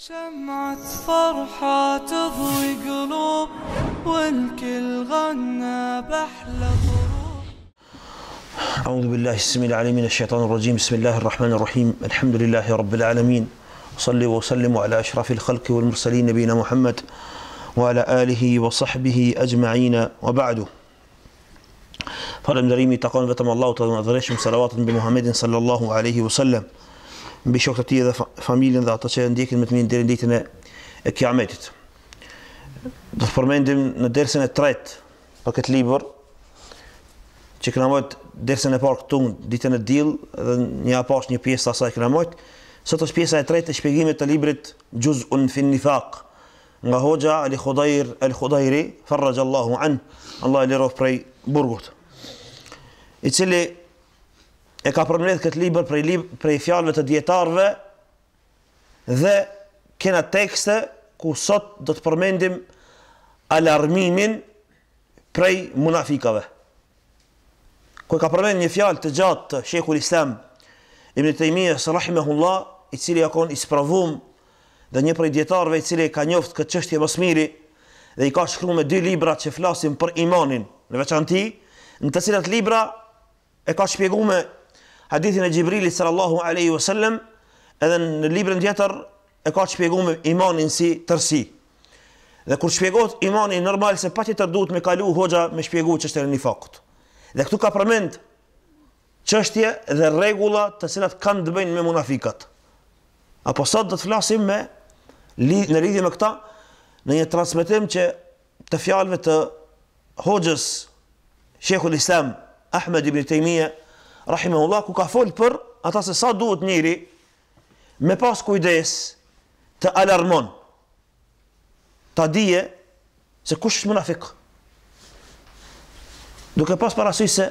شمعة فرحة تضوي قلوب والكل غنى بأحلى أعوذ بالله السميع العليم من الشيطان الرجيم بسم الله الرحمن الرحيم الحمد لله رب العالمين صلي وسلم على أشرف الخلق والمرسلين نبينا محمد وعلى آله وصحبه أجمعين وبعد فلم دريمي تقون بتم الله تعالى صلوات بمحمد صلى الله عليه وسلم mbi shokët e tij dhe familjen dhe ato që ndjekin me të mirë deri në ditën e Kiametit. Do të përmendim në dersën e tretë për këtë libër që kemë marrë dersën e parë këtu ditën e dill dhe një hapës një pjesë të asaj kemë marrë. Sot është pjesa e tretë e shpjegimit të librit Juz'un fi nifaq nga hoxha Ali Khudair Al Khudairi farrajallahu an Allah i lirof prej burgut i cili e ka përmredh këtë liber prej, prej fjalëve të djetarve dhe kena tekste ku sot do të përmendim alarmimin prej munafikave. Ku e ka përmendh një fjalë të gjatë të Shekhu Lislam Ibn e Sërahimehullah i cili ja konë ispravum dhe një prej djetarve i cili ka njoftë këtë qështje mësmiri dhe i ka shkru me dy libra që flasim për imanin në veçanti, në të cilat libra e ka shpjegu me hadithin e Gjibrili sallallahu aleyhi wa edhe në librën tjetër e ka qëpjegu me imanin si tërsi. Dhe kur qëpjegot imani normal se pati të rdut me kalu hoxha me qëpjegu që është e një fakut. Dhe këtu ka përmend qështje dhe regula të sinat kanë të bëjnë me munafikat. Apo sot dhe të flasim me në lidhje me këta në një transmitim që të fjalve të hoxhës Shekhu l-Islam Ahmed ibn Tejmije rahimehullah ku ka fol për ata se sa duhet njëri me pas kujdes të alarmon ta dije se kush është munafik duke pas parasysh se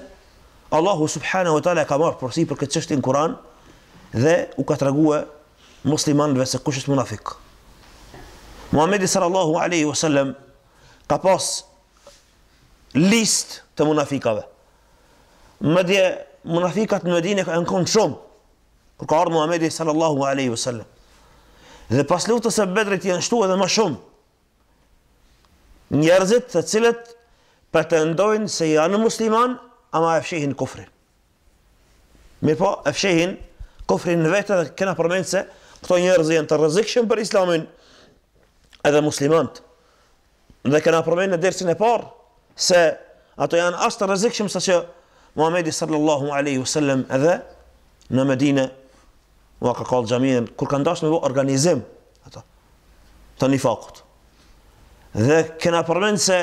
Allahu subhanahu wa taala ka marrë si për këtë çështje në Kur'an dhe u ka treguar muslimanëve se kush është munafik Muhamedi sallallahu alaihi wasallam ka pas listë të munafikave më dje munafikat në Medinë kanë qenë shumë kur ka Muhamedi sallallahu alaihi wasallam. Dhe pas luftës së Bedrit janë shtuar edhe më shumë. Njerëzit të cilët pretendojnë se janë musliman, ama e fshihin kufrin. Me pa po, e fshihin kufrin vetë dhe kena përmendë se këto njerëzit janë të rrezikshëm për Islamin edhe muslimant. Dhe kena përmendë në dersin e parë se ato janë as të rrezikshëm sa që Muhamedi sallallahu alaihi wasallam edhe në Medinë u ka qall xhamin kur kanë dashur bë organizim ato të nifaqut. Dhe kena përmend se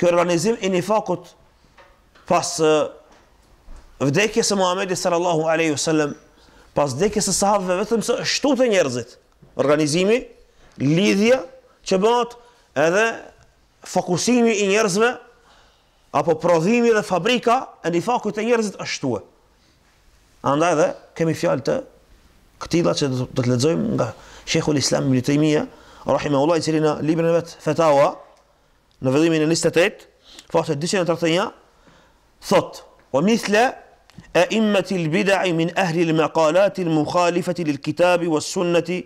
kë organizim i nifaqut pas vdekjes së Muhamedi sallallahu alaihi wasallam pas vdekjes së sahabëve vetëm se shtu të njerëzit organizimi lidhja që bëhet edhe fokusimi i njerëzve apo prodhimi dhe fabrika e nifaku e njerëzit është tue. Andaj dhe kemi fjalë të këtilla që do të lexojmë nga Sheikhul Islam Ibn Taymija rahimahullahu i cili në librin e vet Fatawa në vëllimin e 28 faqe 231 thot wa mithla a'immatil bid'a min ahli al-maqalat al-mukhalifati lil-kitabi was-sunnati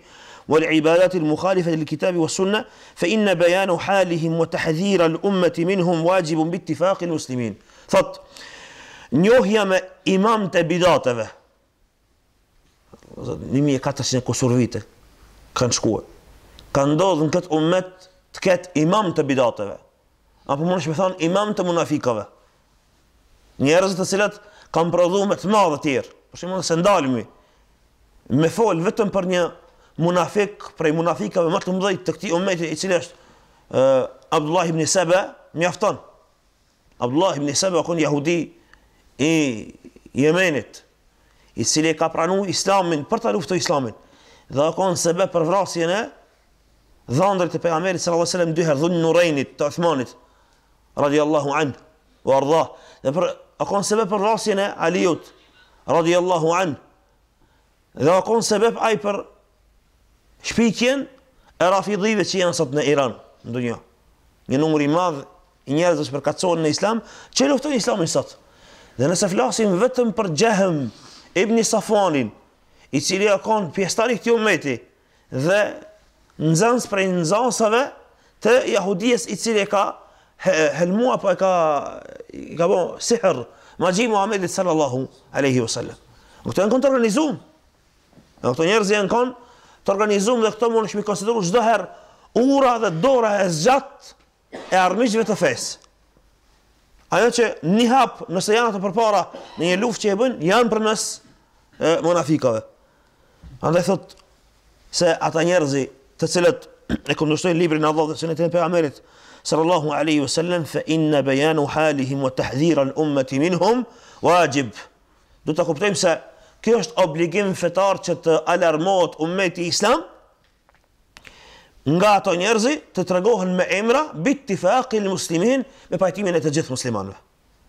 والعبادات المخالفه للكتاب والسنه فان بيان حالهم وتحذير الامه منهم واجب باتفاق المسلمين فط نيوهيا ما امام تبيداتهه نيمي كاتاسين كوسورفيت كان شكو كان ndodhen kët ummet të ket imam të bidateve apo mundesh me thon imam të munafikave njerëzit të kanë prodhuar më të madh të tjerë për shembull se ndalmi me folë vetëm për një munafik prej munafikave më të mëdhej të këtij ummeti i cili është uh, Abdullah ibn Saba mjafton Abdullah ibn Saba qon yahudi i Yemenit i cili ka pranuar Islamin për ta luftuar Islamin dhe ka qenë sebe për vrasjen e dhëndrit të pejgamberit sallallahu alajhi wasallam dy herë dhun Nurainit të Uthmanit radiallahu anhu wa dhe për ka qenë sebe për vrasjen e Aliut radiallahu anhu dhe ka qenë sebe ai për shpikjen e rafidhive që janë sot në Iran, në dunjo. Një numër i madh i njerëz që përkacohen në Islam, që luftojnë Islamin sot. Dhe nëse flasim vetëm për Jahm Ibni Safonin, i cili ka qenë pjesëtar i këtij umeti dhe nxënës prej nxënësave të jehudisë i cili ka helmu apo ka gabo sihr magji Muhammed sallallahu alaihi wasallam. Ata janë në Ata njerëz janë kanë të organizum dhe këto mund është mi konsideru qdo her ura dhe dora e zgjat e armishve të fes. Ajo që një hap nëse janë të përpara në një luft që e bën, janë për mes monafikave. Andë e thot se ata njerëzi të cilët e këndushtojnë libri në Allah dhe së e të në për Amerit, sër Allahu Aleyhu fe inna bejanu halihim wa tahdhiran umët i minhum, wajib. Du të kuptojmë se kjo është obligim fetar që të alarmohet umeti islam, nga ato njerëzi të tregohen me emra bitifaqil muslimin me pajtimin e të gjithë muslimanëve.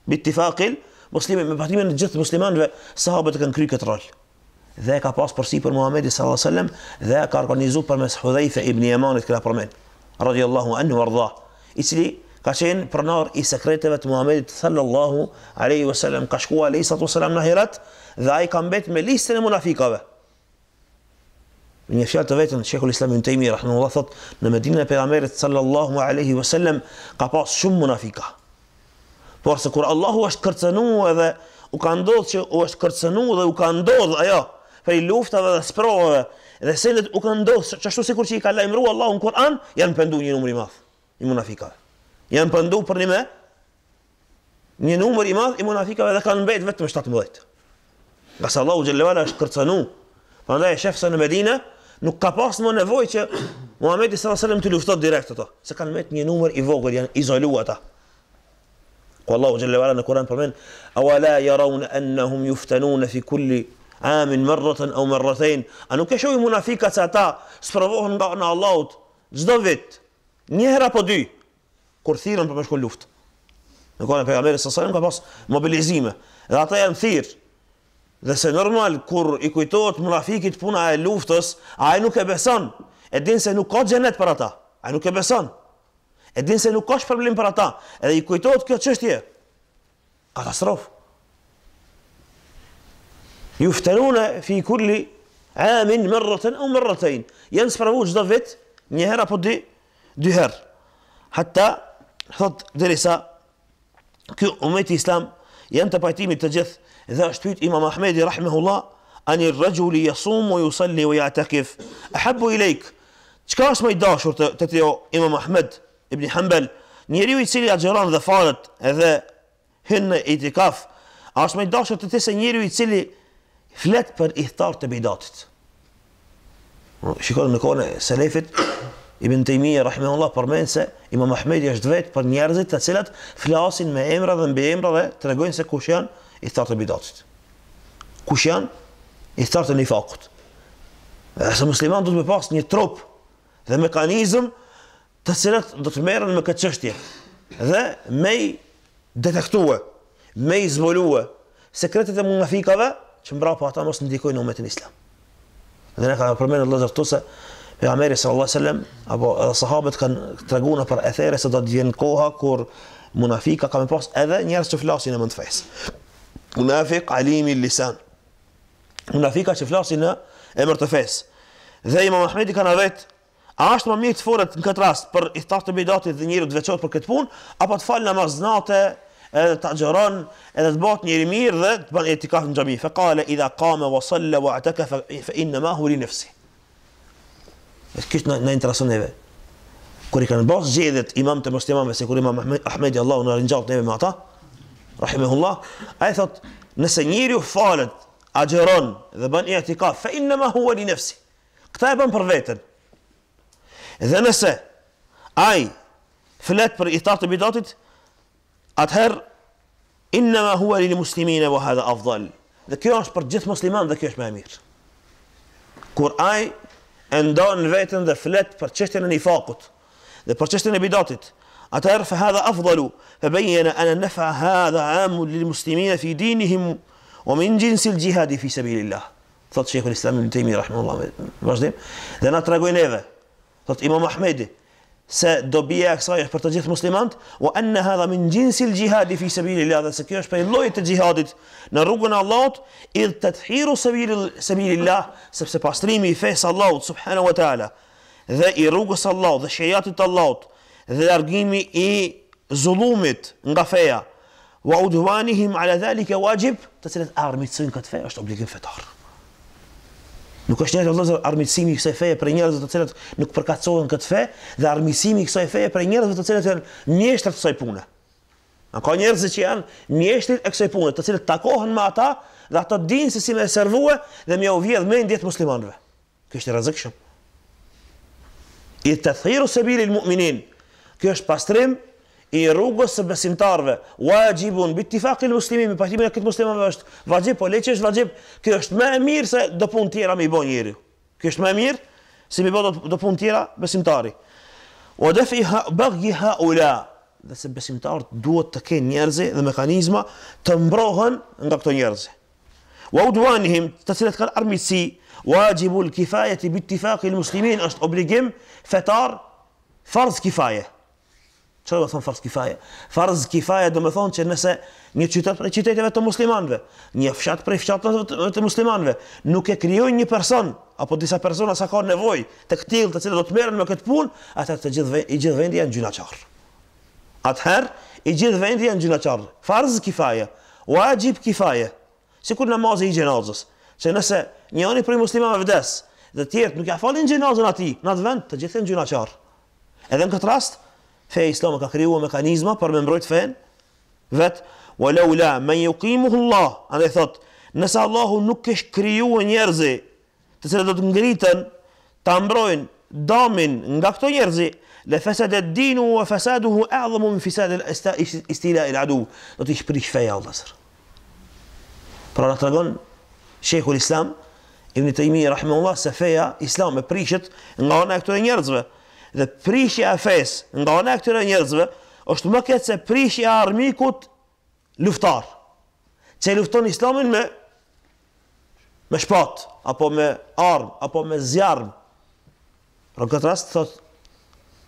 Bitifaqil muslimin me pajtimin e të gjithë muslimanëve, sahabët kanë kryer këtë rol. Dhe ka pas përsi për Muhammedi sallallahu alaihi wasallam dhe ka organizuar për mes Hudhaifa ibn Yamanit këla përmen, Radiyallahu anhu warda. cili ka qenë përnar i sekreteve të Muhamedit sallallahu alaihi wasallam ka shkuar alaihi wasallam në dhe ai ka mbet me listën e munafikave. Një fjalë të vetën Sheikhul Islam Ibn Taymi rahimahullah thot në Medinën e pejgamberit sallallahu alaihi wasallam ka pas shumë munafika. Por se kur Allahu është kërcënuar dhe u ka ndodhur që u është kërcënuar dhe u ka ndodhur ajo prej luftave dhe sprovave dhe se u ka ndodhur ashtu sikur që i ka lajmëruar Allahu në Kur'an, janë pendu një numër i madh i munafikave. Janë pendu për një më një numër i madh i munafikave dhe kanë mbetë vetëm 17. Nga se Allahu Gjellewala është kërcenu. Për ndaj e shefë se në Medina, nuk ka pas më nevoj që Muhammedi S.A.S. të luftot direkt të to. Se kanë met një numër i vogër, janë izolua ta. Ku Allahu Gjellewala në Kuran përmen, Awa la jaraun ennehum juftenu në fi kulli amin mërëtën au mërëtën. A nuk e shoj munafika që ata së pravohën nga në Allahut, gjdo vit, njëhera po dy, kur thiren për me shko luft. Në kone pegamerit S.A.S. ka pas mobilizime. Dhe ata janë thirë, Dhe se normal, kur i kujtojt mrafikit puna e luftës, a e nuk e beson, e din se nuk ka gjenet për ata, a e nuk e beson, e din se nuk ka shë problem për ata, edhe i kujtojt kjo qështje, katastrof. Juftenune fi kulli, amin, mërëtën, o mërëtën, jenë së pravu qdo vit, njëherë apo dy, dyherë. Hatta, thot, dhe risa, kjo umet i islam, jenë të pajtimit të gjithë, dhe është pyet Imam Ahmedi rahimahullah ani rajuli yasum wa yusalli wa ya'takif ahabu ilaik çka është më i dashur te te jo Imam Ahmed ibn Hanbal njeriu i cili agjeron dhe falet edhe hyn e itikaf a është më i dashur te se njeriu i cili flet për ihtar të bidatit shikon në kohën e selefit Ibn Taymiyyah rahimahullah përmend Imam Ahmedi është vetë për njerëzit të cilët flasin me emra dhe mbi dhe tregojnë se kush janë i thartë të bidatit. Kush janë? I thartë të fakut. Dhe se musliman du të me pasë një trup dhe mekanizm të cilët do të meren me këtë qështje. Dhe me i detektue, me i zbolue sekretet e munafikave që mbra pa ata mos ndikojnë në umetin islam. Dhe ne ka përmenë në lëzër të se Për Ameri sallallahu alaihi wasallam apo edhe sahabët kanë treguar për ethere se do të vjen koha kur munafika ka më pas edhe njerëz që flasin në mend fesë munafik alimi lisan munafika që flasin në emër të fes dhe ima Mahmedi ka në vet a është më mirë të foret në këtë rast për i thtar të bidatit dhe njëri të veqot për këtë pun apo të falë në maznate edhe të agjeron edhe të bat njëri mirë dhe të ban e në gjami fe kale idha kame wa salle wa ataka, fe inë në mahuri nëfsi kështë në, në interesën e ve kër i kanë bas gjedhet imam të mështë se kër imam Ahmedi Allah në rinjallë të neve me ata rahimehullah, ai thot, nëse njeriu falet, agjeron dhe bën i'tikaf, fa inma huwa li nafsi. Kta e bën për veten. Dhe nëse ai flet për iftar të bidatit, atëherë inma huwa li muslimina wa hadha afdal. Dhe kjo është për gjithë musliman dhe kjo është më e mirë. Kur ai ndon veten dhe flet për çështjen e nifakut dhe për çështjen e bidatit, أتعرف هذا أفضل فبين أن النفع هذا عام للمسلمين في دينهم ومن جنس الجهاد في سبيل الله thought Shaykh al-Islam ibn Taymiyyah rahimahullah vaš dem da natragu je neve thought Imam Ahmed se dobijak svojih për të gjithë muslimant wa anna hadha min jinsil jihadi fi sabilillah dhe se kjo është prej llojit të jihadit në rrugën e Allahut id tathiru sabil sabilillah sepse pastrimi i fesë Allahut subhanahu wa taala dhe i rrugës Allahut dhe shariatit të Allahut dhe largimi i zulumit nga feja. Wa udhwanihim ala dhalika wajib, të cilët armitsin këtë fej është obligim fetar. Nuk është njëri Allahu armitsimi i kësaj feje për njerëzve të cilët nuk përkacohen këtë fe dhe armitsimi i kësaj feje për njerëzve të cilët janë mjeshtër të kësaj pune. Në ka njerëz që janë mjeshtrit e kësaj pune, të cilët takohen me ata dhe ato dinë se si më servuë dhe më uvjedh mendjet muslimanëve. Kjo është rrezikshëm. I tathiru sabilil mu'minin. Kjo është pastrim i rrugës së besimtarve. Wajibun, bi tifakil muslimi, mi pajtimin e këtë muslimave është vajib, po leqe është vajib, kjo është më e mirë se do pun tjera mi bo njëri. Kjo është më e mirë se mi bo do pun tjera besimtari. O defi baghi bëgji ha ula, dhe se besimtarët duhet të kenë njerëzi dhe mekanizma të mbrohen nga këto njerëzi. Wa udwanihim, të cilët kanë armitsi, wajibul kifajet i bi tifakil muslimin është obligim fetar farz Çfarë do thonë farz kifaje? Farz kifaje do të thonë që nëse një qytet prej qyteteve të muslimanëve, një fshat prej fshatëve të muslimanëve, nuk e krijoi një person apo disa persona sa ka nevojë të ktill të cilët do të merren me këtë punë, atëherë të gjithë i gjithë vendi janë gjynaçar. Atëherë i gjithë vendi janë gjynaçar. Farz kifaje, wajib kifaje. si kur namazi i gjenazës, që nëse një njëri prej muslimanëve vdes, dhe tjerët nuk ja falin gjenazën atij, në atë vend të gjithë janë gjynaçar. Edhe në këtë rast, feja Islam ka kriju mekanizma për me mbrojt fejn, vetë, walau la, me një ukimuhu Allah, andë e Allahu nuk kesh kriju njerëzi, të cilë do të ngritën, të mbrojnë damin nga këto njerëzi, le fesadet dinu e fesaduhu e adhëmu më fesadet adu, do të ishë prish feja Allahësër. Pra në të regon, Shekhu l-Islam, Ibn Taymi, Rahimullah, se feja, Islam e prishet nga ona e këto njerëzve, dhe prishja e fes nga ona e këtyre njerëzve është më keq se prishja e armikut luftar. Çe lufton Islamin me me shpatë apo me armë apo me zjarm. Në këtë rast thot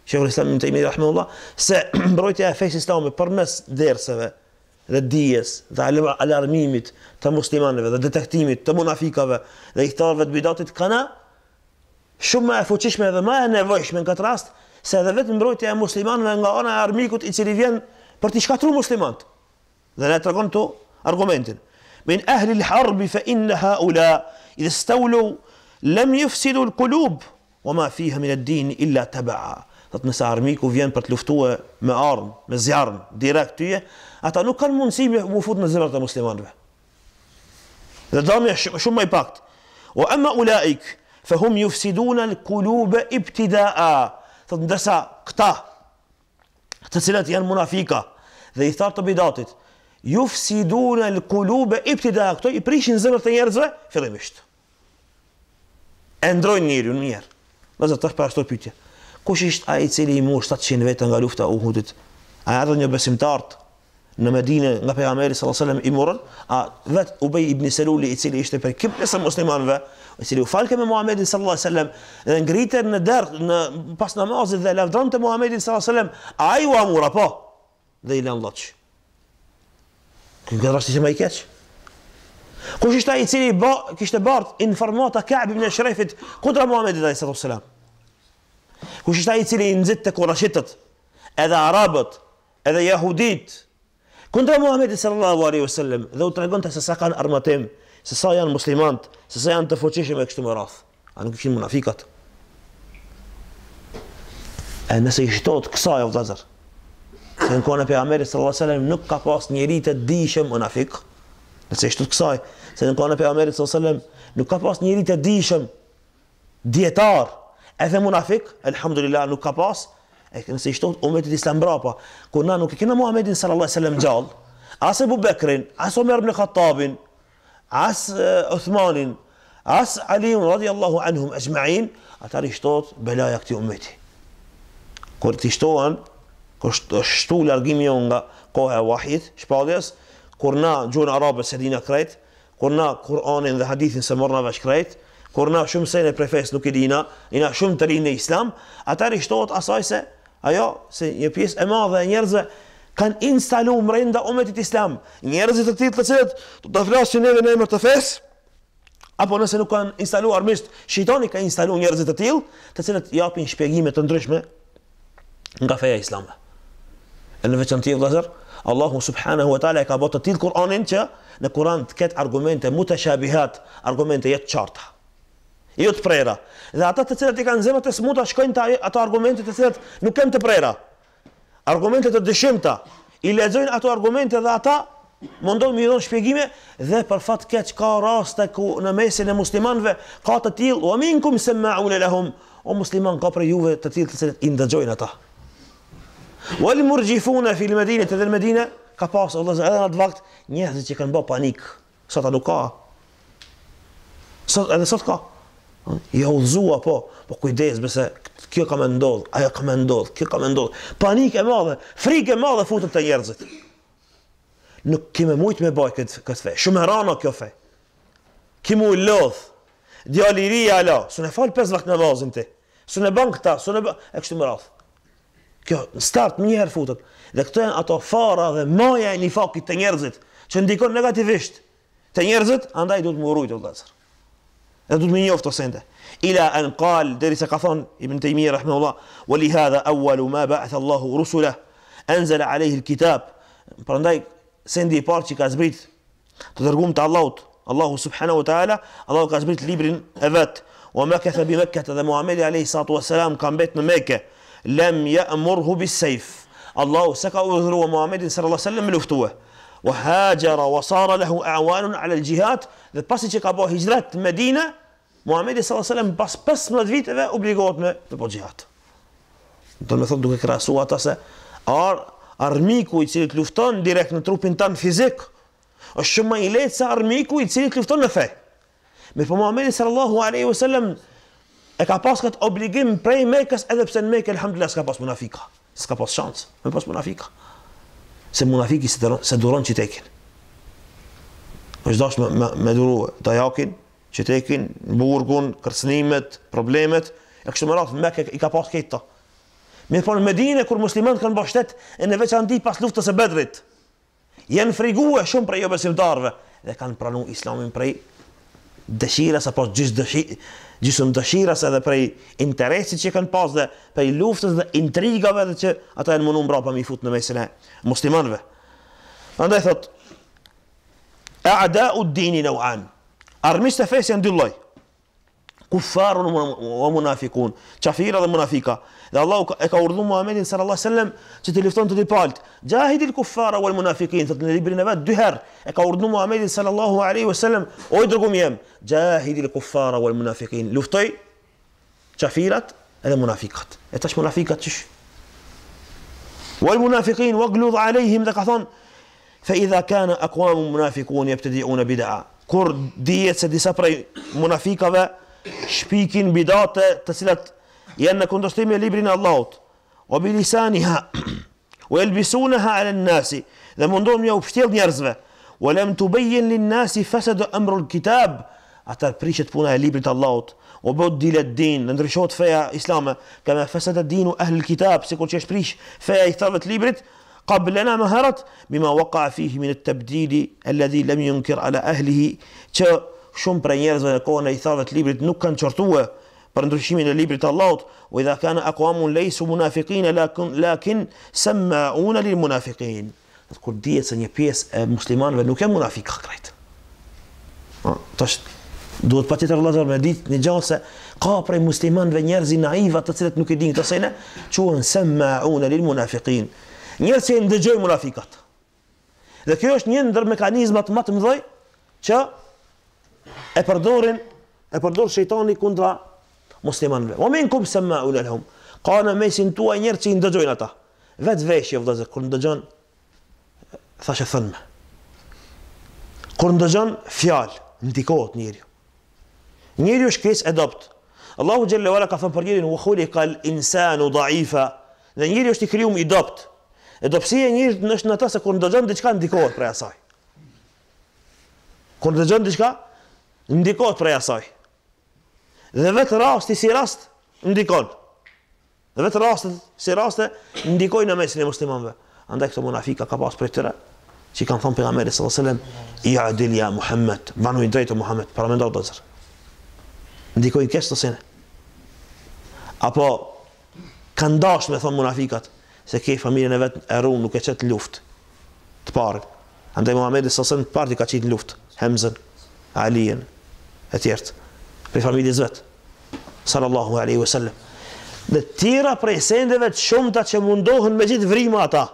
Shehul Islam ibn Taymiyyah rahimahullah se mbrojtja e fes Islamit përmes dersave dhe dijes dhe alarmimit të muslimanëve dhe detektimit të munafikave dhe i thtarëve të bidatit kana shumë më e fuqishme dhe më e nevojshme në këtë rast, se edhe vetë mbrojtja e muslimanëve nga ana e armikut i cili vjen për të shkatërruar muslimanët. Dhe na tregon këtu argumentin. Min ahli al-harb fa inna haula idha stawlu lam yufsidu al-qulub wama ma fiha min al-din illa tab'a. Do të na armiku vjen për të luftuar me armë, me zjarm, direkt ty, ata nuk kanë mundësi të ufut në zemrat e muslimanëve. Dhe dhomë shumë më pak. Wa amma ulaiq fe hum ju fësidun al kulube i ptida a. Thëtë ndërsa këta, të cilët janë munafika, dhe i thartë të bidatit, ju fësidun al kulube i ptida a. Këto i prishin zëmër të njerëzve, fillimisht. E ndrojnë njëri, unë njerë. Dhe zërë, tërë për pytje. Kush ishtë a i cili i mu 700 vetë nga lufta u hudit? A e adhë një besimtartë? në Medinë nga pejgamberi sallallahu alajhi wasallam i morën, a vet Ubay ibn Salul i cili ishte për kiblës e muslimanëve, i cili u falke me Muhamedit sallallahu alajhi wasallam dhe ngritën në der në pas namazit dhe lavdronte Muhamedit sallallahu alajhi wasallam, ai u amura po. Dhe i lan Allahu. Ky gjithashtu më i keq. Kush ishte ai i cili bë kishte bart informata Ka'b ibn Shrefit kundra Muhamedit sallallahu alajhi wasallam. Kush ishte i cili nxit te Qurayshit arabët edhe jehudit, kundra Muhamedit sallallahu alaihi wasallam dhe u tregon ta se sa kanë armatim, se sa janë muslimant, se sa janë të fuqishëm këtu më radh. A nuk ishin munafikat? E nëse i shtohet kësaj o vëllazër. Se në kohën e pejgamberit sallallahu alaihi wasallam nuk ka pas njerëz të dishëm munafik. Nëse i shtohet kësaj, se në kohën e pejgamberit sallallahu alaihi wasallam nuk ka pas njerëz të dishëm dietar, edhe munafik, elhamdulillah nuk ka pas e kemi se shtot umetit islam brapa ku na nuk e kemi Muhamedit sallallahu alaihi wasallam gjall as Abu Bekrin as Omer ibn Khattabin as Uthmanin as Ali radhiyallahu anhum ajma'in atar shtot belaja kti umeti kur ti shtohan ku shtu largimi jo nga koha e wahid shpalljes kur na jun arabe se dina kret kur na kuranin dhe hadithin se morna vash kret kur na shumë sene prefes nuk e dina ina shumë të rinë islam atar shtot asaj se ajo se një pjesë e madhe e njerëzve kanë instaluar mrenda umetit islam, njerëzit të ti të cilët të të flasin neve në emër të fesë, apo nëse nuk kanë instaluar armisht, shqitoni ka instalu njerëzit të tillë, të cilët japin shpjegime të ndryshme nga feja islame. E në veçën tjë, vlazër, Allahu subhanahu wa ta'la e ka botë të tilë Kur'anin që në Kur'an të ketë argumente mutashabihat, argumente jetë qarta jo të prera. Dhe ata të cilët i kanë zemrat të smuta shkojnë te ato argumente të cilat nuk kanë të prera. Argumente të dyshimta, i lexojnë ato argumente dhe ata mundon me dhon shpjegime dhe për fat keq ka raste ku në mesin e muslimanëve ka të tillë u minkum sema'u lahum o musliman ka për juve të tillë të cilët i ndajojnë ata. Wal murjifuna fi al-madinati dhe al-madina ka pas Allah edhe në atë vakt njerëz që kanë bë panik sot ato nuk ka sot edhe sot ka Jo ha udhzua po, po kujdes bëse kjo ka më ndodh, ajo ka më ndodh, kjo ka më ndodh, panik e madhe, frikë e madhe futën të njerëzit. Nuk kime mujtë me baj këtë, këtë fej, shumë e kjo fej, Kimu u lodh, djali ri e ala, su në falë 5 vakë në vazin ti, su ne ban këta, su ne ban, e kështu më radhë. Kjo, në start, në njëherë futët, dhe këto janë ato fara dhe maja e një fakit të njerëzit, që ndikon negativisht te njerëzit, andaj duhet më urujt të ردود من يوف إلى أن قال درس قفان ابن تيمية رحمه الله ولهذا أول ما بعث الله رسله أنزل عليه الكتاب برندايك سندي بارتي كازبريت تترجم تعلوت الله سبحانه وتعالى الله كازبريت ليبر أفات ومكث بمكة ذا معامل عليه الصلاة والسلام كان بيت مكة لم يأمره بالسيف الله سكا وذرو محمد صلى الله عليه وسلم لفتوه wa hajara wa sara lahu a'wanun ala al-jihad dhe pasi që ka bëu hijrat në Medinë Muhamedi sallallahu alaihi wasallam pas 15 viteve obligohet me të bëj jihad do të thotë duke krahasuar ata se ar armiku i cili lufton direkt në trupin tan fizik është shumë më i lehtë se armiku i cili lufton në fe me po Muhamedi sallallahu alaihi wasallam e ka pas këtë obligim prej Mekës edhe pse në Mekë alhamdulillah s'ka pas munafika s'ka pas shans me pas munafika se munafiki se, dëron, se duron që të ekin. është me, me, me duru të jakin, që të ekin, burgun, kërcënimet, problemet, e kështë më ratë me ke i ka pasë këtë ta. Me për në Medine, kur muslimën kanë bështet, e në veç anë di pas luftës e bedrit, jenë frigue shumë prej jo besimtarve, dhe kanë pranu islamin prej dëshirës apo gjithë dëshirë gjithë dëshiras edhe prej interesit që kanë pas dhe prej luftës dhe intrigave dhe që ata e në mundu mbra pa mi fut në mesin e muslimanve. Andaj thot, e ada u dini në uan, armiste fesja në dylloj, ku farën o munafikun, qafira dhe munafika, da Allahu e ka urdhëruar Muhamedit sallallahu alaihi wasallam që të lufton të dipalt. Jahidil kuffara wal munafiqin, thotë në librin e vet dy herë e ka urdhëruar Muhamedit sallallahu alaihi wasallam, o i dërguar jam, jahidil kuffara wal munafiqin. Luftoj qafirat edhe munafikat. E tash munafikat çish? Wal munafiqin waghlud alaihim, dhe ka thonë fa idha kana aqwamu munafiqun yabtadi'un bid'a. Kur dihet se disa prej munafikave shpikin bidate të cilat janë në kundërshtim me librin e Allahut. O bilisaniha wa yalbisunaha ala an-nasi. Dhe mundon mja u pshtjell njerëzve. Wa lam tubayyin lin-nasi fasada amru al-kitab. Ata prishet puna e librit të Allahut. O bot dilet din, dhe ndryshohet feja islame, ka me fesat e dinu ahlë kitab, se kur që është prish feja i thavet librit, ka blena më herat, mi ma waka fihi min të bdili, e ledhi lemi ala ahlihi, që shumë për njerëzve në kone i thavet librit nuk kanë qërtuë, për ndryshimin e librit të Allahut, u idha kana aqwamun lejsu munafiqin lakin lakin sam'una lil munafiqin. Atë kur dihet se një pjesë e muslimanëve nuk janë munafik krejt. Po tash duhet patjetër të vëllazor me ditë një gjallë se ka prej muslimanëve njerëz i naiv ata që nuk e dinë këtë se ne quhen sam'una lil munafiqin. Njerëz që ndëjojnë munafikat. Dhe kjo është një ndër mekanizmat më të mëdhej që e përdorin e përdor shejtani kundra muslimanëve. O min kum se ma ule lëhum. Ka në mesin tua njerë që i ndëgjojnë ata. Vetë veshë jo vëzër, kur ndëgjon, thashe thënë me. Kur fjalë, ndikohet njerë. Njerë është kësë adopt, Allahu Gjellewala ka thënë për njerën, u khulli kal insanu daifa. Dhe njerë është i kryum adopt, Edopsia njerë nështë në ta se kur ndëgjon, diqka ndikohet prej asaj. Kur ndëgjon, diqka ndikohet prej asaj dhe vetë rasti si rast ndikon. Dhe vetë rasti si raste ndikojnë në mesin e muslimanve. Andaj këto munafika ka pas prej tëre, që i kanë thonë pejgamberi sallallahu alajhi wasallam, "Ya adilia Muhammad, vanu i drejtë Muhammad, para mendoj Ndikojnë kështu se Apo kanë dashur me thonë munafikat se ke familjen e vet e rrum nuk e çet luftë. Të parë, andaj Muhamedi sallallahu alajhi wasallam parti ka çit luftë Hamzën, Aliën, etj. Për familjes vetë sallallahu alaihi wasallam. Dhe tira prej sendeve të shumëta që mundohen me gjithë vrimë ata,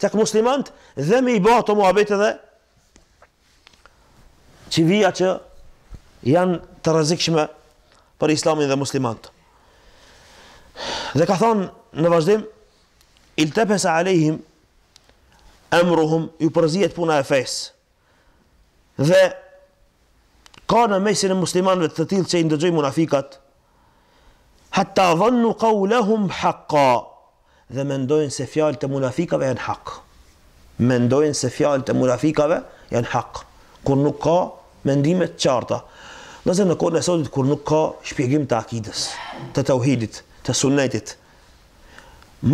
tek muslimant dhe me i bëhë të muhabit që vija që janë të rëzikshme për islamin dhe muslimant. Dhe ka thonë në vazhdim, il tepe sa alejhim, emruhum, ju përzijet puna e fesë. Dhe ka në mesin e muslimanve të të tilë që i ndëgjoj munafikatë, hatta dhannu qawlahum haqqa dhe mendojnë se fjalët e munafikave janë hak mendojnë se fjalët e munafikave janë hak kur nuk ka mendime të qarta do të thënë kur kur nuk ka shpjegim të akidës të tauhidit të sunnetit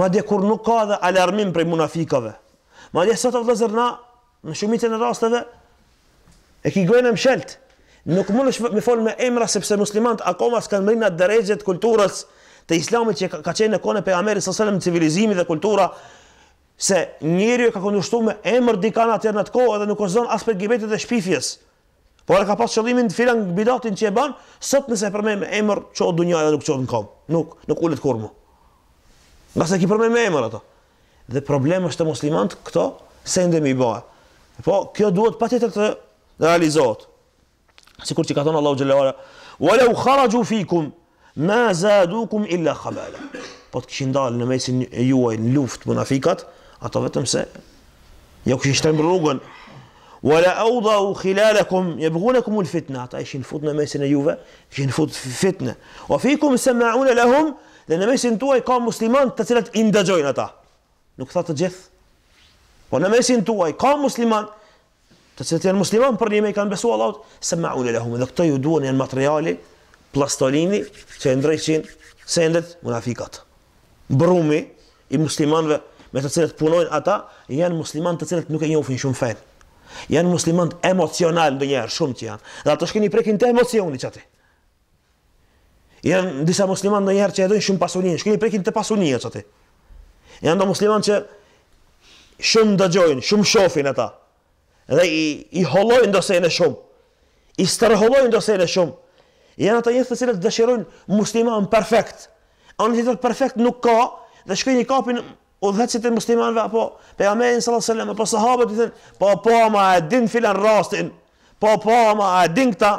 madje kur nuk ka dhe alarmim prej munafikave madje sot vëllazërna në shumicën e rasteve e ki kigojnë mshelt Nuk mund me më fol me emra sepse muslimant akoma s'kan mbrin atë drejtë të kulturës të Islamit që ka qenë në kohën e pejgamberit sallallahu alajhi wasallam civilizimi dhe kultura se njeriu ka kundërshtuar me emër dikana atë në atë kohë dhe nuk ozon as për gibetet dhe shpifjes. Por e ka pas qëllimin të filan bidatin që e ban, sot nëse përmej me emër që o dunja edhe nuk që o në kom, nuk, nuk ullet kur mu. Nga se ki përmej me emër ato. Dhe problem është të muslimant këto, se ndemi i bëhe. Po, kjo duhet pa tjetër të realizohet sikur që ka thonë Allahu xhelalu ala walau kharaju ma zadukum illa khabala po të kishin dalë në mesin juaj në luftë munafikat Ata vetëm se jo kishin shtrim rrugën wala awdahu khilalakum yabghunakum alfitna ata ishin në mesin e juve kishin fut fitne wa fikum sama'un lahum dhe në mesin tuaj ka musliman të cilët i ata nuk tha të gjithë po në mesin tuaj ka musliman Të cilët janë musliman për një me i kanë besuar Allahot, se ma ule lehume. Dhe këto ju duen janë materiali, plastolini, që e ndrejqin sendet, munafikat. Brumi i muslimanve me të cilët punojnë ata, janë musliman të cilët nuk e njofin shumë fejnë. Janë musliman të emocional në njerë, shumë të janë, dhe ato shkënin i prekin të emocioni çati. Janë disa musliman në njerë që e dojnë shumë pasunin, shkënin i prekin të pasunin qëti. Janë do musliman që shumë dëgjojnë, shumë ata, dhe i, i hollojnë do sejnë shumë, i stërhollojnë do sejnë shumë, janë ata njështë të cilët dëshirojnë musliman perfekt, anë një të perfekt nuk ka, dhe shkëj një kapin u dhecit e muslimanëve, apo pe amenë, sallatë sallam, apo sahabët i thënë, po po ama e din filan rastin, po po ama e din këta,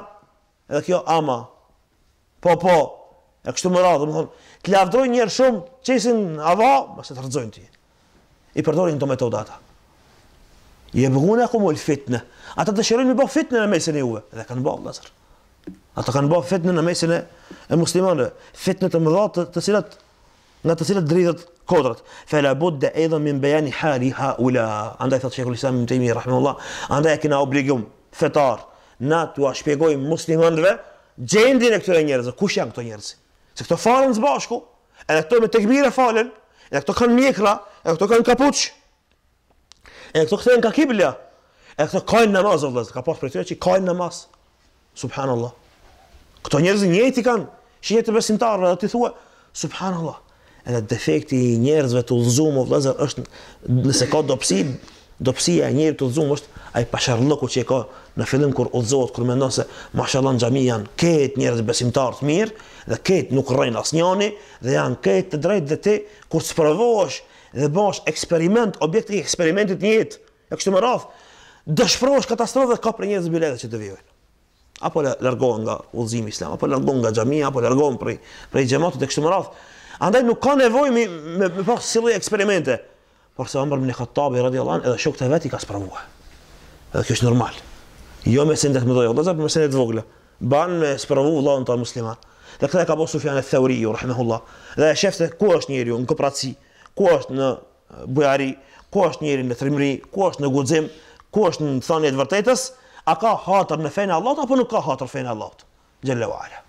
edhe kjo ama, po po, e kështu më radhë, më thonë, të lafdrojnë njërë shumë, qesin ava, mështë të rëdzojnë ti, i përdorin të metodata. Jebgun e fitna fitne. Ata të shërujnë me bëhë fitne në mesin e uve. Dhe kanë bëhë, Lazar. Ata kanë bëhë fitnë në mesin e muslimane. Fitnë të mëdha të, të silat nga të silat dridhët kodrat. Fe la budde edhe min bejani hali ha ula. Andaj thëtë shekullu islami më tejmi, rahmanullah. Andaj e kina obligum fetar na të ashpjegojnë muslimaneve gjendin e këtëre njerëzë. Kush janë këto njerëzë? Se këto falen zbashku, e këto me tekbire falen, edhe këto kanë mjekra, edhe këto kanë kapuqë, E këto kthehen ka kibla. E këto kanë namaz Allah, ka pas për tyra që kanë namaz. Subhanallah. Këto njerëz njëti kanë, shihet të besimtarëve, do ti thua subhanallah. Edhe defekti i njerëzve të udhëzuar vëllazër është nëse ka dobësi, dobësia e njerit të udhëzuar është ai pasharlloku që e ka në fillim kur udhëzohet, kur mendon se mashallah xhamian, kët njerëz besimtar të mirë dhe kët nuk rrin asnjëni dhe janë kët të drejtë dhe ti kur sprovohesh dhe bash eksperiment, objekt i eksperimentit një jetë, e kështu më raf, dëshfrosh katastrofë dhe ka për njëzë biletet që të vjojnë. Apo le largohen nga ullëzimi islam, apo le nga gjami, apo le largohen për, i gjematit e kështu më raf. Andaj nuk ka nevoj me, me, me pasë silu e eksperimente, por se omër më një khattabi, radi Allah, edhe shok të veti ka së Edhe kjo është normal. Jo me sinë të të më dojë, dhe Dhe këta e ka bo Sufjan e Theuriju, rahmehullah, dhe e shefte ku është njëri ju, në këpratësi, ku është në bujari, ku është njëri në trimri, ku është në guzim, ku është në thënje të vërtetës, a ka hatër në fejnë Allah, apo nuk ka hatër fejnë Allah, A'la.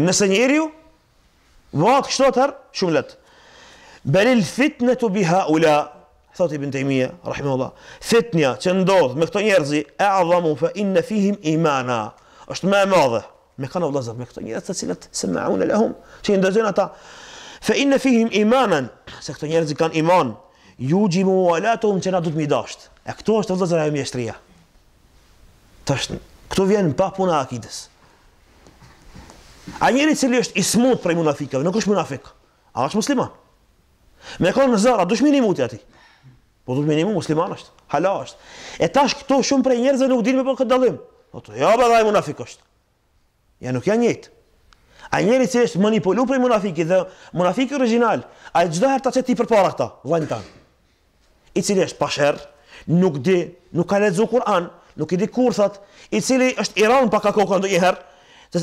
Nëse njëri ju, vatë kështë atër, shumë letë. Belil fitnë të biha ula, thot i bëntejmija, rahim Allah, fitnja që ndodhë me këto njerëzi, e adhamu fa inë në fihim imana, është me madhe, me kanë vlazër, me këto njerëzë të cilët, se me aune lehum, që i ata, fa inna fihim imanan se këto njerëz kanë iman ju jimu wala tum çna do të më dashët e këto është edhe zëra e mjeshtria tash këto vjen pa puna akides a njeri cili është i smut prej munafikëve nuk është munafik a është musliman me kon zara, do të më nimut aty po do të musliman është hala është e tash këto shumë prej njerëzve nuk dinë me për po këtë dallim ato po ja bëra munafikosh ja nuk janë njëjtë A njeri që është manipulu prej munafiki dhe munafiki original, a i gjithë herë ta që ti përpara këta, vajnë tanë. I cili është pasherë, nuk di, nuk ka lezu Kur'an, nuk i di kurthat, i cili është Iran pa ka kokën i herë,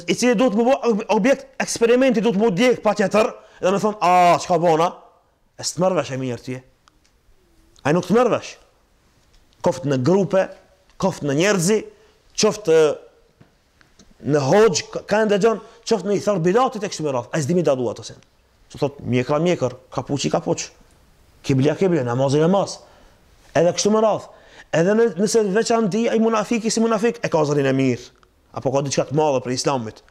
i cili du të më bo objekt eksperimenti, du të më djekë pa tjetër, dhe në thonë, a, që ka bona, e së të mërvesh e mirë tje. A nuk të mërvesh. Koftë në grupe, koftë në njerëzi, qoftë në hoj ka ndajon qoftë në i thar bidatit e kështu me radh as dimi da duat ose çu thot mjekra mjekër kapuçi kapuç kibla kibla namazi namaz edhe kështu më radh edhe nëse veçanti ai munafiki si munafik e ka zërin e mirë apo ka diçka të madhe për islamit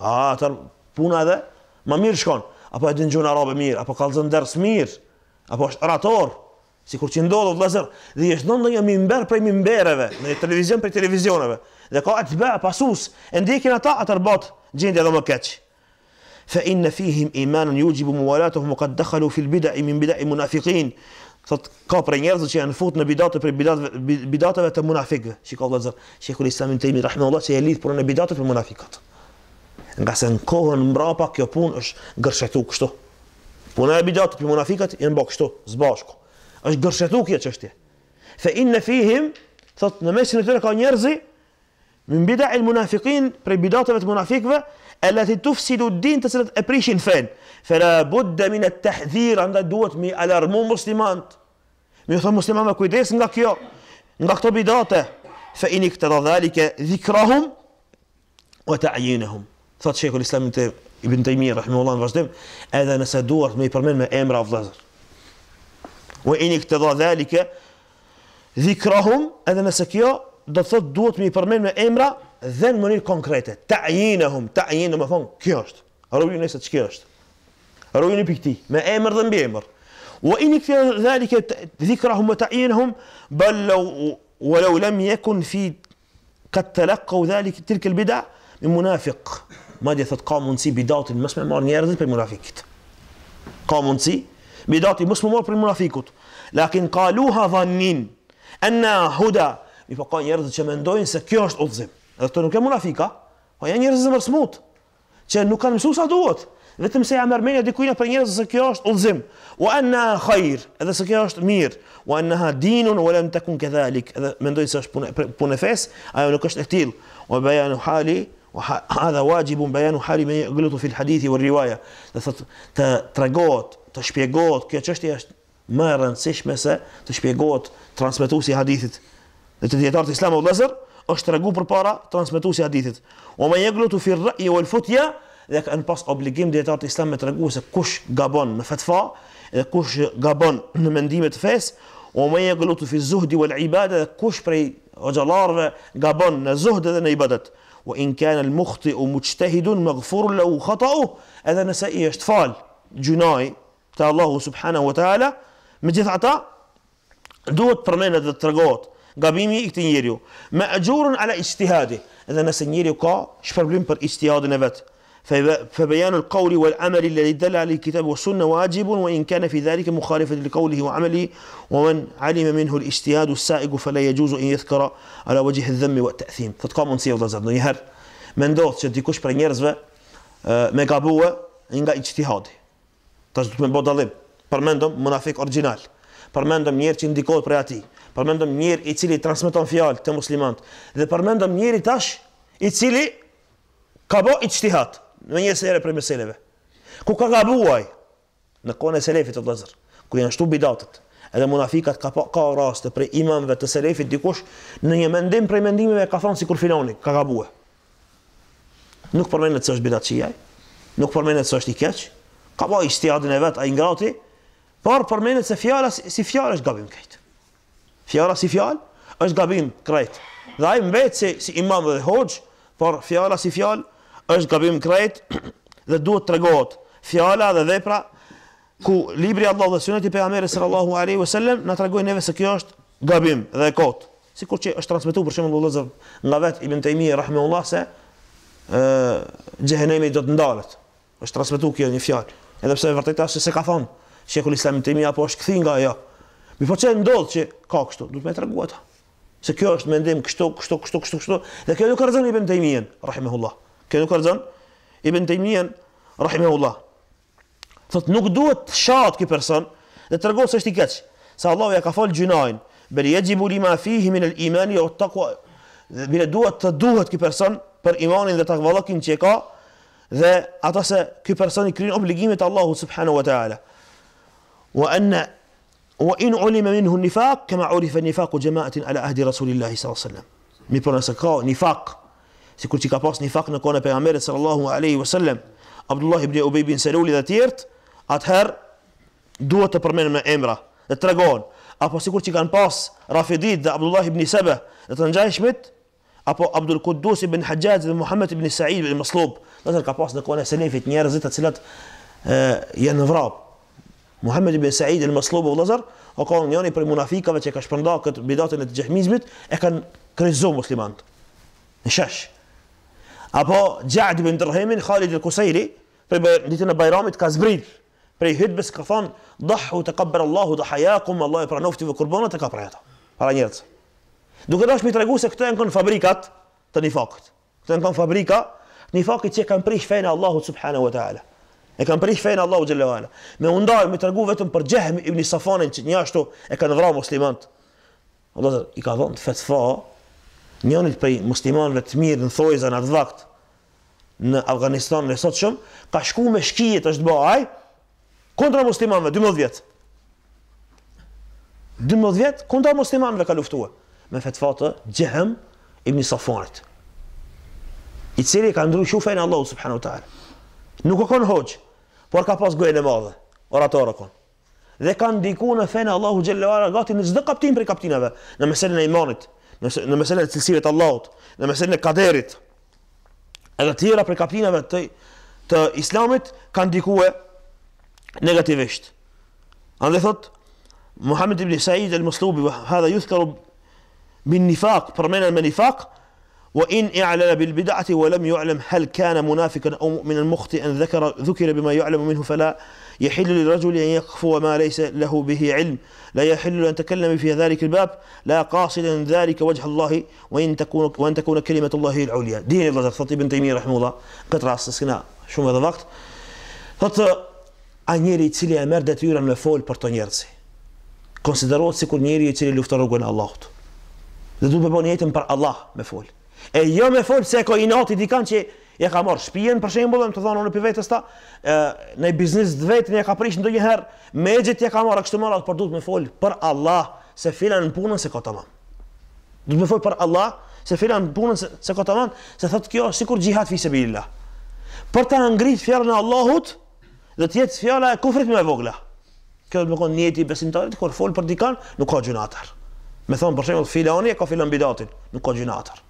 a atë puna edhe më mirë shkon apo e din gjuhën arabe mirë apo ka zën ders mirë apo është orator sikur që ndodh vëllazër dhe është ndonjë mimber për mimbereve në televizion për televizioneve dhe ka atë bërë pasus, e ndikin ata atë rbot, gjendja dhe më keqë. Fa inna fihim imanën ju gjibu më walatuhu më kadë dëkhalu fil bida i min bida i munafikin. Thot, ka për njerëzë që janë fut në bidatë për bidatëve të munafikëve. Që ka vëllë zërë, që e kërë islamin të imi, rahme Allah, që e lidhë për në bidatë për munafikat. Nga se në kohën mrapa, kjo punë është gërshetu kështu. Punë e bidatë për munafikat, jenë bëhë kështu, zbashku. është gërshetu kjo qështje. Fe in në fihim, thot, në mesin e tëre ka njerëzi, Min bida'i e munafeqin, prej bida'ta vetë munafeqve, allathe të fësidu ddin të sëtët e prishin, friend. Fëra bëdë me në të tëhthirë, ndër duhet me alarmu muslimantë, me thë muslimantë me kujdes, nga kjo, nga këto bida'ta, fa'in i këtëra dhalike, dhikra hum, wa ta'ajinë hum. Thot shekull islamit e i bën të edhe nësë duhet me i përmen me emre avdazër. Wa'in i do të thotë duhet me i përmend me emra dhe në mënyrë konkrete. Ta'yinahum, ta'yin do të thonë kjo është. Rujuni se ç'kjo është. Rujuni pikti me emër dhe mbi emër. Wa in ikthara dhalika dhikrahum wa ta'yinahum bal law walau lam yakun fi qad talaqaw dhalika tilka al-bid'a min munafiq. dhe thot ka mundsi bidatin mos me marr njerëzit për munafikët. Ka mundsi bidati mos me marr për munafikut. Lakin qaluha dhannin anna huda mi po ka njerëz që mendojnë se kjo është udhëzim. Edhe këto nuk janë munafika, po janë njerëz të mërsmut, që nuk kanë mësuar sa duhet. Vetëm se ja merr mendja dikujt për njerëz se kjo është udhëzim. Wa anna khair, edhe se kjo është mirë. Wa anna dinun wa lam takun kadhalik, edhe mendoj se është punë punë fes, ajo nuk është e tillë. Wa bayanu hali wa hadha wajib bayanu hali me gëlutu fi hadith wal riwaya. Do thotë të tregohet, të shpjegohet, kjo çështje është më e rëndësishme se të shpjegohet transmetuesi i hadithit. Dhe të djetarë të islamë u lezër, është regu për para transmitu si hadithit. O me jeglu të firra i o elfutja, dhe ka në pas obligim djetarë të islamë me të regu se kush gabon në fetfa, dhe kush gabon në mendimit fes, o me jeglu të fi zuhdi o l'ibade, dhe kush prej o gjalarve gabon në zuhde dhe në ibadet. O in kene lë muhti o muqtehidun me gëfurur u khata u, edhe nëse i është fal, gjunaj, të wa ta'ala, me gjitha ta, duhet përmenet dhe të قبيمي اكتنيريو مأجور على اجتهاده إذا سنيريو كا شبربلين بر اجتهاد نبات فبيان القول والعمل الذي دل على الكتاب والسنة واجب وإن كان في ذلك مخالفة لقوله وعمله ومن علم منه الاجتهاد السائق فلا يجوز أن يذكر على وجه الذم والتأثيم فتقام أنسيه الله زادنا يهر من دوت شدي كوش برنيرزفة آه، مقابوة إنغا اجتهاده تجد من بودالب برمندم منافق أورجينال përmendëm njerë që ndikohet për e ati, përmendëm njerë i cili transmiton fjalë të muslimant, dhe përmendëm njerë i tash i cili ka bo i qtihat në njësë ere për meseleve. Ku ka ka buaj në kone e selefit të dhezër, ku janë shtu bidatët, edhe munafikat ka, po, ka raste për imamve të selefit dikush në një mendim për mendimive ka thonë si kur filoni, ka ka buaj. Nuk përmenet se është bidat nuk përmenet se është i keq, ka bo i qtihatin e vetë, a i ngrati, Por përmenet se fjala si fjalë është gabim këtë. Fjala si fjalë është gabim krejt. Dhe ai mbet se si imam dhe hoxh, por fjala si fjalë është gabim krejt dhe duhet treguohet fjala dhe vepra ku libri i Allahut dhe suneti pejgamberit sallallahu alaihi wasallam na tregojnë neve se kjo është gabim dhe e kot. Sikur që është transmetuar për shembull Allahu nga vet Ibn Taymiyyah rahimahullah se ë xhehenemi do të ndalet. Është transmetuar kjo një fjalë, edhe pse e është se ka thonë Shekhu Islam i Timi apo është kthinga ajo. Mi po çe ndodh që ka kështu, duhet më tregu ata. Se kjo është mendim kështu, kështu, kështu, kështu, kështu. Dhe kjo nuk arzon Ibn Timien, rahimahullah. Kjo nuk arzon Ibn Timien, rahimahullah. Sot nuk duhet të shaut ky person dhe se është i keq. Se Allahu ja ka fal gjinain, bel yajibu lima fihi min al-iman wa at-taqwa. Bel duhet të duhet ky person për imanin dhe takvallokin që ka dhe ata se ky person i krijon obligimet e Allahut subhanahu wa taala. وأن وإن علم منه النفاق كما عرف النفاق جماعة على عهد رسول الله صلى الله عليه وسلم مي بون سكو نفاق سيكون تيكا بوس نفاق نكون بيغامير صلى الله عليه وسلم عبد الله بن أبي بن سلول إذا تيرت أتهر دو تبرمن من إمرا تراغون أبو سيكون تيكا بوس رافضيد عبد الله بن سبا تنجاي شمت أبو عبد القدوس بن حجاج بن محمد بن سعيد بن مصلوب نزل كابوس نكون سنين في تنيار زيت تسلات ينفراب أه Muhammed ibn Sa'id al-Maslub wa Lazar, o ka qenë njëri prej munafikëve që ka shpërndarë këtë bidatën e të xehmizmit, e kanë krizu muslimanët. Në shesh. Apo Ja'd ibn Ibrahim ibn Khalid al-Qusayri, prej ditën e Bayramit ka zbrit, prej hutbes ka thonë, "Dhahu taqabbal Allahu dhahayakum, Allahu pranoftë ve qurbanat ka prajat." Para njerëz. Duke dashur të tregu se këto janë kon fabrikat të nifakut. Këto janë kon fabrika, nifakut që kanë prish fenë Allahu subhanahu wa ta'ala. E kanë prish fejnë Allahu ala. Me undaj, me tregu vetëm për gjehëm ibn Safanin që njashtu e kanë vra muslimant. Allah zërë, i ka dhënë të fetëfa, njënit për i muslimanve të mirë në thojza në atë vakt në Afganistan në esot shumë, ka shku me shkijet është bëaj kontra muslimanve, 12 vjetë. 12 vjetë, kontra muslimanve ka luftua. Me fetëfa të gjehëm ibn Safanit. I cili ka ndru fen Allahu subhanu ta'ala. Nuk e konë hoqë, por ka pas gojën e madhe oratorë kon dhe kanë ndikuar në fenë Allahu xhallahu ala gati në çdo kapitin për kapitinave në meselen e imanit në meselen e cilësive të Allahut në meselen e kaderit edhe të tjera për kapitinave të të islamit kanë ndikuar negativisht andaj thot Muhammed ibn Said al-Muslubi wa hadha yuthkar bin nifaq permanent nifaq وإن أعلن بالبدعة ولم يعلم هل كان منافقا أو مؤمنا مخطئا ذكر ذكر بما يعلم منه فلا يحل للرجل أن يكفو ما ليس له به علم لا يحل أن تكلم في ذلك الباب لا قاصدا ذلك وجه الله وإن تكون وأن تكون كلمة الله العليا دين الله تطي بن تيمية رحمه الله قطرة استثناء شو هذا وقت Thotë, أنيري njeri i cili e merë detyra me folë për të njerëzi. Konsiderohet si kur njeri i cili luftë rrugën E jo me fol se ko inati di kanë që ja ka marr shtëpinë për shembull, më thonë për pivetës ta, ë në biznes të vetën e ka prish ndonjëherë, me xhet ja ka marrë kështu më radh por duhet me fol për Allah se filan në punën se ka të mamë. Në të më folë për Allah, se filan në punën se, se ka të mamë, se thotë kjo, si kur gjihat fi se bilila. Për të nëngritë fjarë në Allahut, dhe të jetë fjala e kufrit me vogla. Kjo të më konë njeti besimtarit, kur folë për dikan, nuk ka gjunatar. Me thonë për shemë, filani e ka filan bidatin, nuk ka gjunatar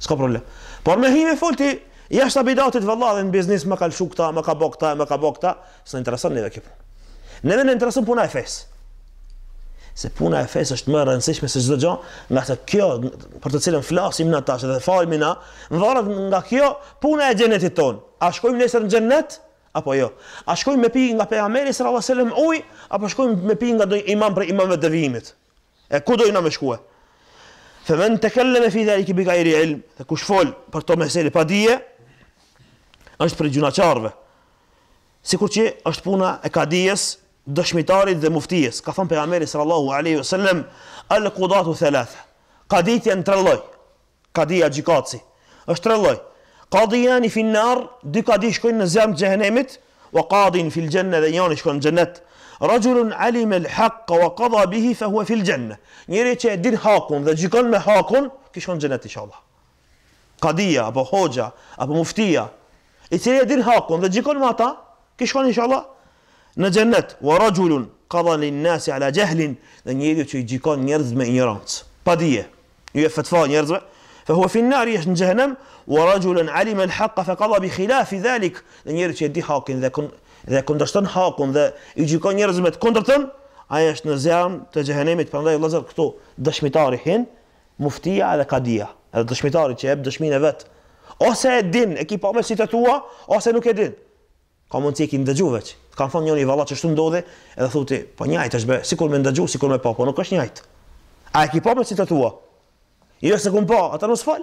s'ka problem. Por me hi me folti, jashtë abidatit vëllah dhe në biznis, më ka lëshu këta, më ka bëk këta, më ka bëk këta, së në interesan një dhe kjo punë. Në dhe në interesan puna e fesë. Se puna e fesë është më rëndësishme se gjithë gjo, nga kjo, për të cilën flasim në tashë dhe falim në, në dharët nga kjo, puna e gjenetit tonë. A shkojmë nesër në gjenet? Apo jo. A shkojmë me pi nga pe sër Allah Selim uj? Apo shkojmë me pi nga doj imam për imamve dëvimit? E ku dojnë me shkuet? Femen të kelleme fi dhe liki bika i ri ilm, dhe kush fol për to meseli pa dhije, është për gjunacarve. Sikur që është puna e kadijes, dëshmitarit dhe muftijes. Ka thonë për Ameri sallallahu aleyhi ve alë kudatu thelatha. Kadit janë trelloj, Kadija gjikaci. është trelloj. loj. Kadijani fin nar, dy kadij shkojnë në zemë të gjehenemit, wa kadin fil gjenne dhe janë shkojnë në gjennetë. رجل علم الحق وقضى به فهو في الجنة يري تشي دين هاكون ذا جيكون ما هاكون كيشون جنة إن شاء الله قضية أبو حوجة أبو مفتية يتري دين هاكون ذا جيكون ما تا كيشون إن شاء الله نجنة ورجل قضى للناس على جهل ذا يري تشي جيكون يرز ما يرانت قضية يفت فان يرز فهو في النار يشن جهنم ورجل علم الحق فقضى بخلاف ذلك لن يري تشي دين هاكون ذا dhe kundërshton hakun dhe i gjykon njerëzve të kundërtën, ai është në zemrën të xhehenemit, prandaj Allahu këtu dëshmitari hin, muftia dhe kadia, edhe dëshmitari që e jep dëshminë vet. Ose e din ekipa me si të tua, ose nuk e din. Ka mund të ikim dëgju veç. Kan thonë njëri valla çështu ndodhe, edhe thotë, po njëjtë është bë, sikur më ndaxhu, sikur më pa, po nuk është njëjt. A ekipa me si të tua? Jo se kum pa, ata mos fal.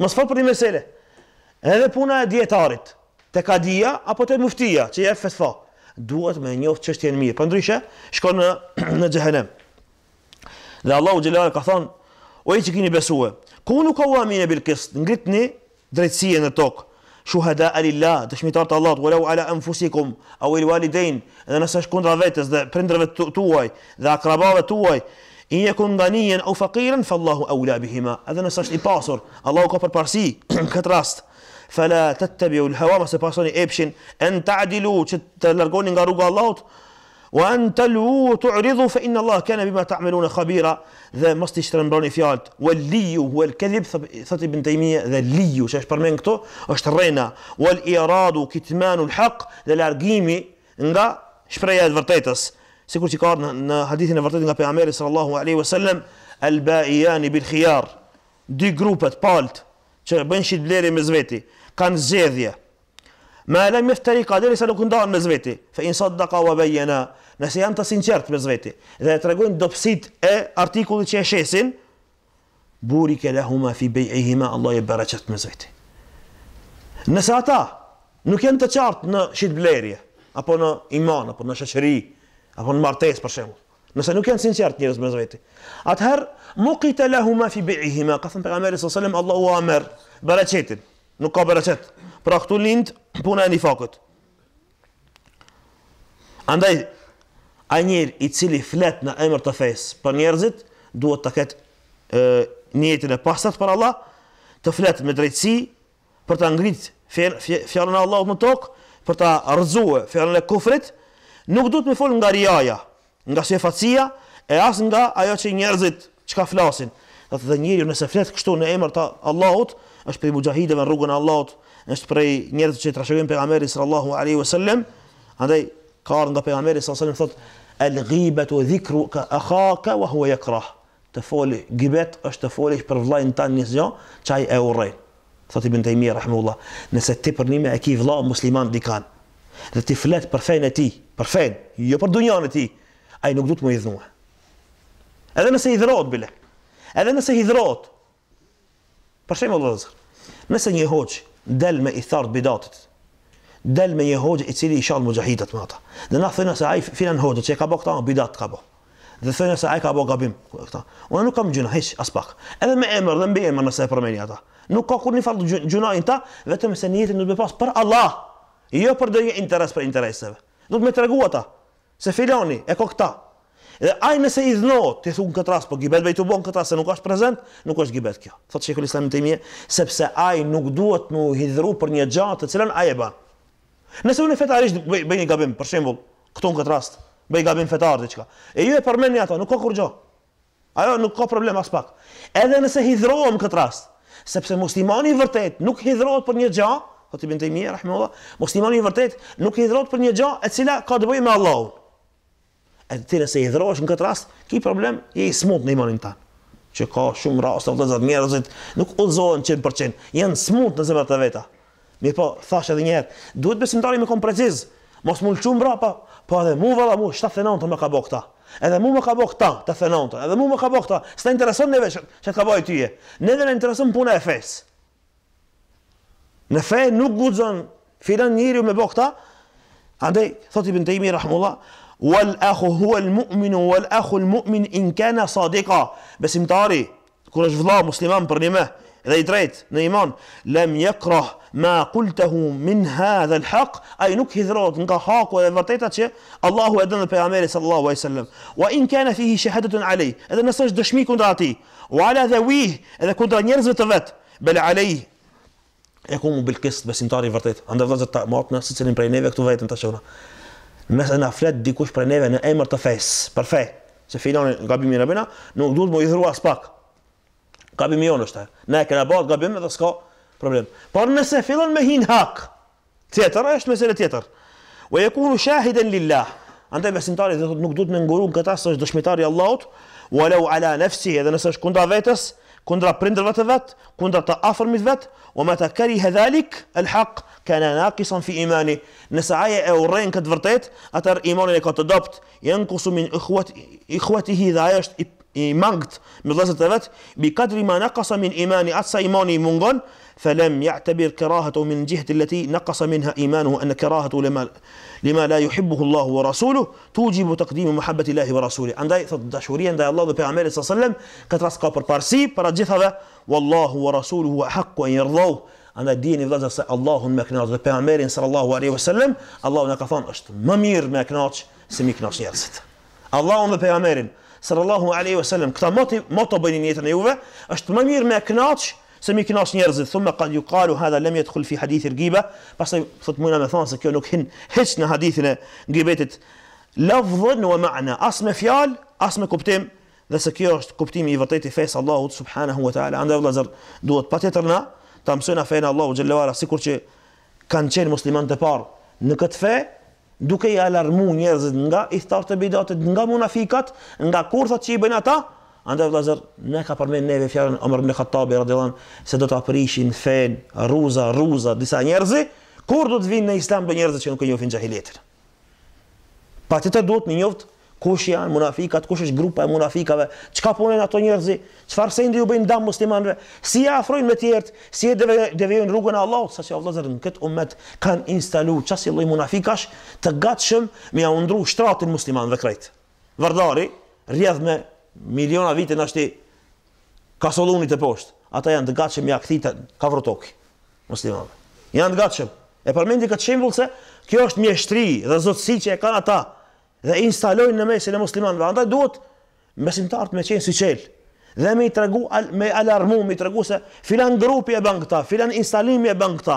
Mos fal për një meselë. Edhe puna e dietarit, te kadia apo te muftia qe jep fetva duhet me njoft çështje në mirë po ndryshe shkon në në xhehenem dhe Allahu xhelal ka thon o i çikini besue ku nuk ka uamine bil qist ngritni drejtësinë në tok shuhada alillah dëshmitar të allah qulu ala anfusikum aw il walidain ana nesh shkon dra vetes dhe prindërve tuaj dhe akrabave tuaj i një kundanijen au fakiren, fa Allahu e ula bihima, edhe nësë është i pasur, Allahu ka për parësi, këtë rast, فلا تتبعوا الهوى ما سيباسوني ايبشن ان تعدلوا تلرغوني غاروغا لوت وان تلووا تعرضوا فان الله كان بما تعملون خبيرا ذا مستي شترن بروني فيالت واللي هو الكذب ثتي بن تيميه ذا اللي شاش برمينكتو اشترينا والاراد كتمان الحق ذا لارجيمي نغا شبريا الفرتيتس سيكورتي كارد حديث نفرتيت نغا بيعمير صلى الله عليه وسلم البائيان بالخيار دي جروبت بالت بنشد بليري مزفيتي kanë zgjedhje. Ma lam yaftari qadiri sa ndonë me zveti. Fa in saddaqa wa bayyana, nëse janë të sinqertë me zveti dhe tregojnë dopsit e artikullit që e shesin, burike lahuma fi bay'ihima Allah yebarakat me zveti. Nëse ata nuk janë të qartë në shitblerje, apo në iman, apo në shëqëri, apo në martes, për shemë. Nëse nuk janë sinqertë njërës me zveti. Atëherë, mu lahuma fi bi'ihima, ka thënë për Ameri S.A.S. Allahu Amer, bërë nuk ka bereqet. Pra këtu lindë, puna e një fakët. Andaj, a njerë i cili flet në emër të fejës për njerëzit, duhet të ketë njetin e pasat për Allah, të flet me drejtësi, për të ngritë fjalën e Allah më tokë, për të rëzue fjalën e kufrit, nuk duhet me fol nga riaja, nga syefacia, e asë nga ajo që njerëzit që ka flasin. Dhe njerë nëse flet kështu në emër të Allahut, është prej mujahideve në rrugën e Allahut, është prej njerëzve që trashëgojnë pejgamberin sallallahu alaihi wasallam. Andaj ka ardhur nga pejgamberi sallallahu alaihi wasallam thotë: el ghibat wa dhikru ka akhaka wa huwa yakrah." Të foli gibet është të folish për vllain tan në zgjo, çaj e urrë. Thotë Ibn Taymi rahimullah, nëse ti për me e ke vëlla musliman dikan, dhe ti flet për fenë e tij, për fenë, jo për dunjën e tij, ai nuk do të më i dhnuaj. Edhe nëse i dhrohet bile. Edhe nëse i dhrohet, Për shemë allë nëse një hoqë del me i thartë bidatit, del me një hoqë i cili i shalë mujahidat më ata, dhe na thënë se ajë filan hoqë që e ka bo këta, bidat ka bo, dhe thënë se ai ka bo gabim këta, unë nuk kam gjuna, hish, as pak, edhe me emër dhe mbi emër nëse e përmeni ata, nuk ka kur një falë gjunajnë ta, vetëm se një jetin nuk me pasë për Allah, jo për dhe një interes për intereseve, nuk me tregu ta, se filani e ko këta, Dhe ai nëse i dhënohet të thonë këtë rast po gibet vetë u bën këtë rast se nuk ka është prezant, nuk është gibet kjo. Thotë Sheikh ul Islam Timi, sepse ai nuk duhet të u hidhru për një gjë të cilën ai e bën. Nëse unë fetar ish bëj një gabim, për shembull, këtu në këtë rast, bëj gabim fetar diçka. E ju e përmendni ata, nuk ka kur gjë. Ajo nuk ka problem as pak. Edhe nëse hidhrohem këtë rast, sepse muslimani i vërtet nuk hidhrohet për një gjë, thot Ibn Timi, rahimehullah, muslimani i vërtet nuk hidhrohet për një gjë e cila ka të me Allahun e ti nëse se i dhrohesh në këtë rast, ki problem, je i smut në imanin ta. Që ka shumë raste vëllezër zot njerëzit nuk udhzohen 100%, janë smut në zemrat e veta. Mi po thash edhe një herë, duhet besimtari me kon preciz, mos bra pa, po edhe mu valla mu 79 të më ka këta. Edhe mu më ka bëk këta, të Edhe mu më ka bëkta, s'ta intereson ne që të ka bëj ti. Ne dhe intereson puna e fes. Në fe nuk guxon filan njëri me këta, Andaj thotë Ibn Taymi rahimullah, wal akhu huwa al mu'min wal akhu al mu'min in kana sadika besimtari kur është vëlla musliman për nime dhe i drejt në iman lam yakrah ma qultahu min hadha al haq ai nuk hidhrot nga haku dhe vërteta që Allahu e dënë pejgamberin sallallahu alaihi wasallam wa in kana fihi shahadatu alay edhe ne sosh dëshmi kundra ati wala ala dawi edhe kundra njerëzve të vet bel alay e kumu bil qist besimtari vërtet andaj vëzhgat ta matna sicilin prej neve këtu vetëm tashona nëse na flet dikush për neve në emër të fesë, për fe, se filoni gabimin e bëna, nuk duhet më i dhrua as pak. Gabimi jonë është, ne e kena bëhat gabim dhe s'ka problem. Por nëse fillon me hin hak, tjetër, është mesele tjetër. O e shahidan shahiden lillah, Andaj besimtari dhe thot nuk duhet me ngurun në këta është dëshmitari Allahut, u ala ala nefsi edhe nëse është kunda vetës, كندرا برندر فات كندرا تأفر مثبت ومتى كره ذلك الحق كان ناقصا في إيمانه نسعي أو رين كدفرتيت أتر إيمان اللي كتدبت ينقص من إخوت إخوته ذايشت إيمانت مثل بقدر ما نقص من إيمان أتسا إيماني مونغون فلم يعتبر كراهته من جهة التي نقص منها إيمانه أن كراهته لما, لما لا يحبه الله ورسوله توجب تقديم محبة الله ورسوله عند شوريا عند الله في عمل صلى الله عليه وسلم كترس قبر بارسي والله ورسوله أحق أن يرضوه أنا الدين إذا الله ما كناش صلى الله عليه وسلم الله نقفان أشت ممير ما كناش سمي كناش يرزت الله ما بيعمل صلى الله عليه وسلم كتا موت موت بيني نيتنا يوفا أشت ممير ما كناش se mi kënaq njerëzit thumë kad yuqalu hadha lam yadkhul fi hadith al-ghiba pastaj thot mua me thon se kjo nuk hin hiç në hadithin e ghibetit lafdhun wa ma'na as me fjal as me kuptim dhe se kjo është kuptimi i vërtetë i fes Allahut subhanahu wa ta'ala andaj vëllazër duhet patjetër na ta mësojmë fen Allahu xhallahu ala sikur që kanë qenë muslimanë të parë në këtë fe duke i alarmuar njerëzit nga i thartë bidatet nga munafikat nga kurthat që i bëjnë ata Andaj vëllazër, ne ka përmend neve fjalën Omar ibn Khattab radhiyallahu anhu se do të aprishin fen, rruza, rruza disa njerëz, kur do të vinë në Islam për njerëz që nuk e njohin xahiletin. Pastaj të duhet me njëoft kush janë munafikat, kush është grupa e munafikave, çka punojnë ato njerëz, çfarë se ndi u bëjnë ndam muslimanëve, si ja afrojnë me të tjerë, si e devijojnë rrugën e Allahut, saqë Allah zot në këtë ummet kanë instalu çasi lloj munafikash të gatshëm me ja undru shtratin muslimanëve krejt. Vardari rjedh me miliona vite nashti kasolunit e poshtë. Ata janë të gatshëm ja kthitë ka vrotok. Mos Janë të gatshëm. E përmendi këtë shimbul se kjo është mjeshtri dhe zotësi që e kanë ata dhe instalojnë në mesin e muslimanve. Andaj duhet mesimtar të më qenë qelë dhe më i tregu me alarmu, më i tregu se filan grupi e bën këta, filan instalimi e bën këta,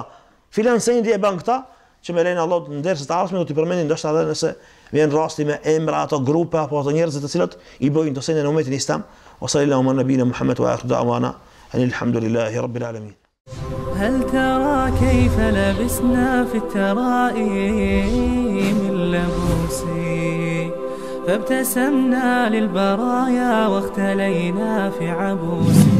filan sendi e bën këta, që me lejnë Allah të ndërës të arshme, do të përmendin ndështë adhe nëse vjen rasti me emra ato grupe apo ato njerëz të cilët i bëjnë të sinë në umetin islam. Wa sallallahu ala nabina muhammed wa akhiru da'wana alhamdulillahi rabbil alamin. هل ترى كيف لبسنا في الترائيم اللبوس فابتسمنا للبرايا واختلينا في عبوسي